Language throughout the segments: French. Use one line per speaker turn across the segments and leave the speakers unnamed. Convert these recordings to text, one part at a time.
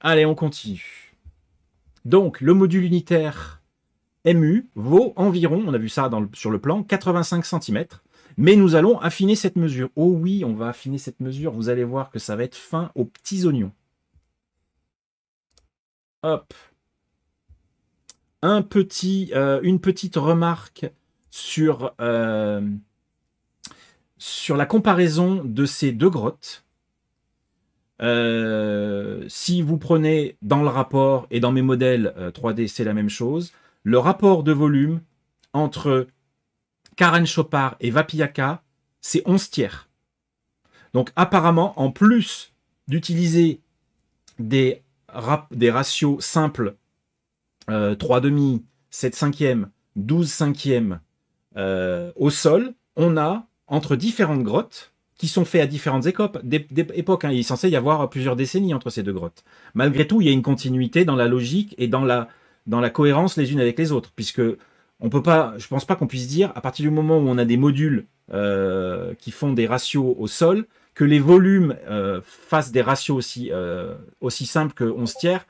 Allez, on continue. Donc, le module unitaire MU vaut environ, on a vu ça sur le plan, 85 cm. Mais nous allons affiner cette mesure. Oh oui, on va affiner cette mesure. Vous allez voir que ça va être fin aux petits oignons. Hop. Un petit, euh, une petite remarque sur, euh, sur la comparaison de ces deux grottes. Euh, si vous prenez dans le rapport et dans mes modèles 3D, euh, c'est la même chose. Le rapport de volume entre Karen Chopard et Vapiaka, c'est 11 tiers. Donc apparemment, en plus d'utiliser des, des ratios simples, 3,5 euh, 3 demi, 7 cinquièmes, 12 cinquièmes au sol, on a entre différentes grottes, qui sont faits à différentes époques. Des, hein. époques Il est censé y avoir plusieurs décennies entre ces deux grottes. Malgré tout, il y a une continuité dans la logique et dans la, dans la cohérence les unes avec les autres, puisque on peut pas, je pense pas qu'on puisse dire, à partir du moment où on a des modules euh, qui font des ratios au sol, que les volumes euh, fassent des ratios aussi, euh, aussi simples que 11 tiers,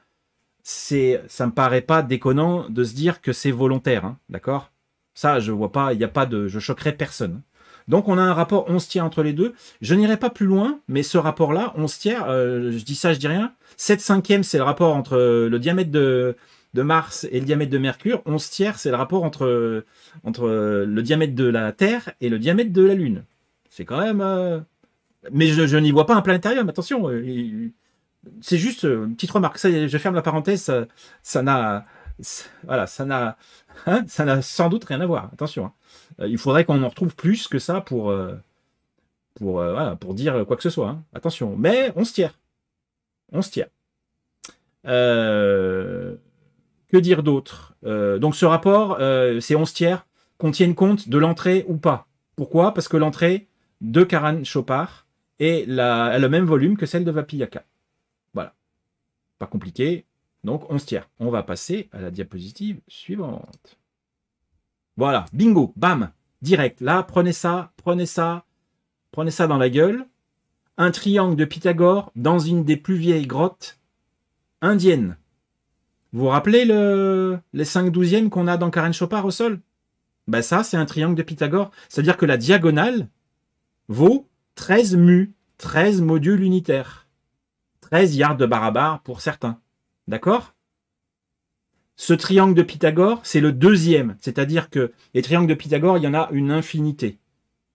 c'est, ça me paraît pas déconnant de se dire que c'est volontaire, hein. d'accord Ça, je vois pas, il n'y a pas de, je choquerai personne. Hein. Donc on a un rapport 11 tiers entre les deux. Je n'irai pas plus loin, mais ce rapport-là, 11 tiers, euh, je dis ça, je dis rien. 7 cinquièmes, c'est le rapport entre euh, le diamètre de, Mars et le diamètre de Mercure. 11 tiers, c'est le rapport entre, entre euh, le diamètre de la Terre et le diamètre de la Lune. C'est quand même... Mais je, n'y vois pas un planétarium, attention. C'est juste une petite remarque. Ça, je ferme la parenthèse. Ça n'a voilà, ça n'a hein, ça n'a sans doute rien à voir. Attention, hein. euh, il faudrait qu'on en retrouve plus que ça pour euh, pour euh, pour dire quoi que ce soit. Hein. Attention, mais on se tire, on se que dire d'autre Donc ce rapport, c'est 11 tiers, qu'on compte de l'entrée ou pas. Pourquoi Parce que l'entrée de Karan Chopard est a le même volume que celle de Vapiyaka. Voilà. Pas compliqué. Donc on se tire. On va passer à la diapositive suivante. Voilà, bingo, bam, direct. Là, prenez ça, prenez ça, prenez ça dans la gueule. Un triangle de Pythagore dans une des plus vieilles grottes indiennes. Vous vous rappelez le, les 5 douzièmes qu'on a dans Karen Chopar au sol ben Ça, c'est un triangle de Pythagore. C'est-à-dire que la diagonale vaut 13 mu, 13 modules unitaires. 13 yards de barabar pour certains. D'accord Ce triangle de Pythagore, c'est le deuxième. C'est-à-dire que les triangles de Pythagore, il y en a une infinité.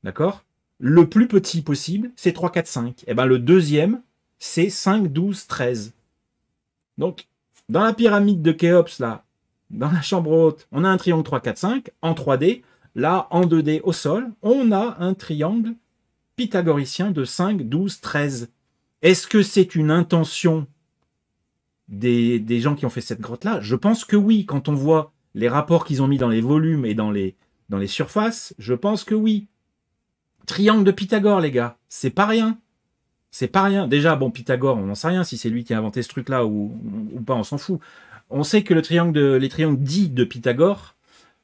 D'accord Le plus petit possible, c'est 3, 4, 5. Et bien le deuxième, c'est 5, 12, 13. Donc, dans la pyramide de Khéops, là, dans la chambre haute, on a un triangle 3, 4, 5 en 3D. Là, en 2D au sol, on a un triangle pythagoricien de 5, 12, 13. Est-ce que c'est une intention des, gens qui ont fait cette grotte-là Je pense que oui, quand on voit les rapports qu'ils ont mis dans les volumes et dans les, dans les surfaces, je pense que oui. Triangle de Pythagore, les gars, c'est pas rien. C'est pas rien. Déjà, bon, Pythagore, on n'en sait rien si c'est lui qui a inventé ce truc-là ou, ou, pas, on s'en fout. On sait que le triangle les triangles dits de Pythagore,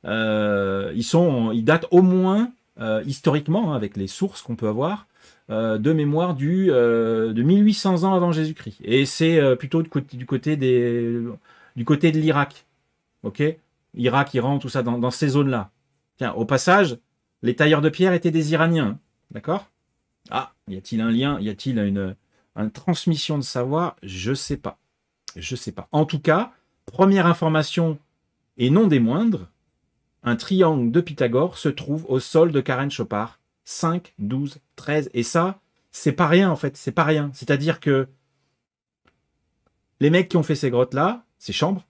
euh, ils, sont, ils datent au moins, euh, historiquement, hein, avec les sources qu'on peut avoir, euh, de mémoire du, euh, de 1800 ans avant Jésus-Christ. Et c'est euh, plutôt du côté, du côté, des, du côté de l'Irak. Ok Irak, Iran, tout ça, dans, ces zones-là. Tiens, au passage, les tailleurs de pierre étaient des Iraniens. D'accord Ah, y a-t-il un lien Y a-t-il une, transmission de savoir Je sais pas. Je sais pas. En tout cas, première information, et non des moindres, un triangle de Pythagore se trouve au sol de Karen Chopar, 5, 12, 13. Et ça, c'est pas rien en fait, c'est pas rien. C'est-à-dire que les mecs qui ont fait ces grottes-là, ces chambres,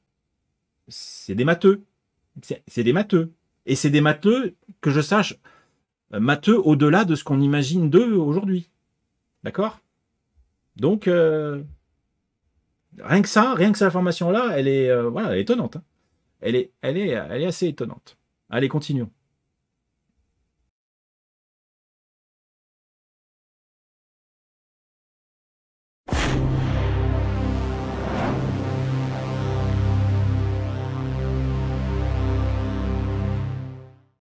c'est des matheux. C'est des matheux. Et c'est des matheux, que je sache, euh, matheux au-delà de ce qu'on imagine d'eux aujourd'hui. D'accord Donc, euh, rien que ça, rien que cette information-là, elle est euh, voilà, étonnante. Hein. Elle, est, elle, est, elle est assez étonnante. Allez, continuons.